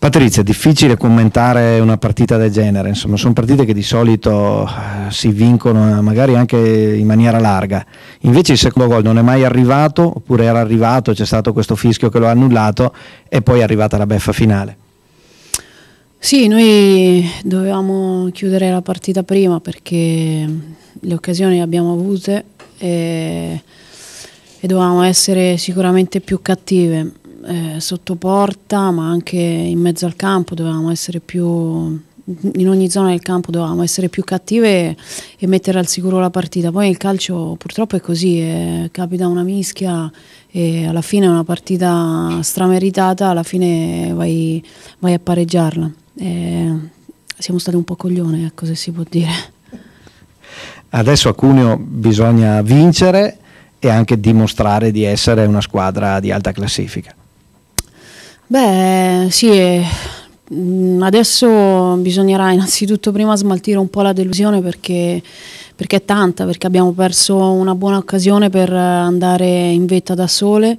Patrizia, è difficile commentare una partita del genere, insomma, sono partite che di solito eh, si vincono eh, magari anche in maniera larga. Invece il secondo gol non è mai arrivato, oppure era arrivato, c'è stato questo fischio che lo ha annullato e poi è arrivata la beffa finale. Sì, noi dovevamo chiudere la partita prima perché le occasioni le abbiamo avute e, eh, e dovevamo essere sicuramente più cattive eh, sotto porta ma anche in mezzo al campo dovevamo essere più in ogni zona del campo dovevamo essere più cattive e mettere al sicuro la partita. Poi il calcio purtroppo è così, eh, capita una mischia e alla fine è una partita strameritata, alla fine vai, vai a pareggiarla. Eh, siamo stati un po' coglione, ecco se si può dire. Adesso a Cuneo bisogna vincere e anche dimostrare di essere una squadra di alta classifica. Beh, sì, mm, adesso bisognerà innanzitutto prima smaltire un po' la delusione perché, perché, è tanta, perché abbiamo perso una buona occasione per andare in vetta da sole.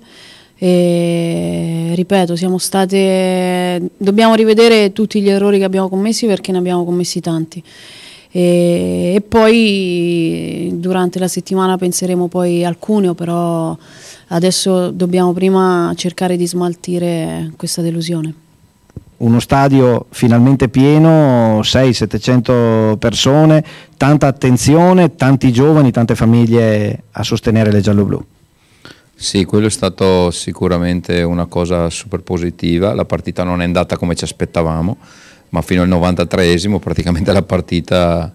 E, ripeto, siamo state, dobbiamo rivedere tutti gli errori che abbiamo commessi perché ne abbiamo commessi tanti. E, e poi durante la settimana penseremo poi al cuneo, però adesso dobbiamo prima cercare di smaltire questa delusione uno stadio finalmente pieno, 6 700 persone, tanta attenzione, tanti giovani, tante famiglie a sostenere le giallo-blu. Sì, quello è stato sicuramente una cosa super positiva, la partita non è andata come ci aspettavamo, ma fino al 93esimo praticamente la partita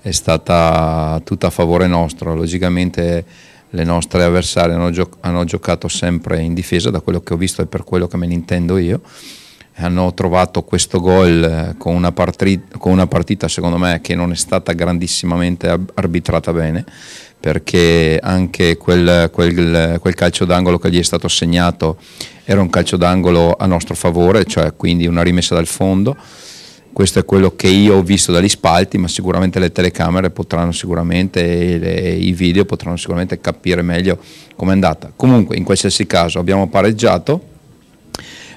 è stata tutta a favore nostro, logicamente le nostre avversarie hanno, gioc hanno giocato sempre in difesa da quello che ho visto e per quello che me ne intendo io hanno trovato questo gol eh, con una, con una, partita secondo me che non è stata grandissimamente arbitrata bene perché anche quel, quel, quel calcio d'angolo che gli è stato assegnato era un calcio d'angolo a nostro favore, cioè quindi una rimessa dal fondo questo è quello che io ho visto dagli spalti, ma sicuramente le telecamere potranno sicuramente, le, i video potranno sicuramente capire meglio com'è andata. Comunque, in qualsiasi caso, abbiamo pareggiato,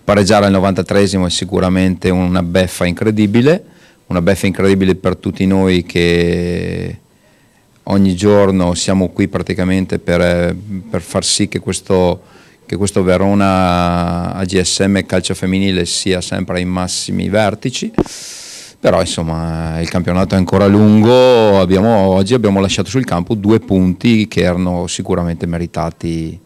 pareggiare al 93esimo è sicuramente una beffa incredibile, una beffa incredibile per tutti noi che ogni giorno siamo qui praticamente per, per far sì che questo che questo Verona AGSM calcio femminile sia sempre ai massimi vertici però insomma il campionato è ancora lungo, abbiamo, oggi abbiamo lasciato sul campo due punti che erano sicuramente meritati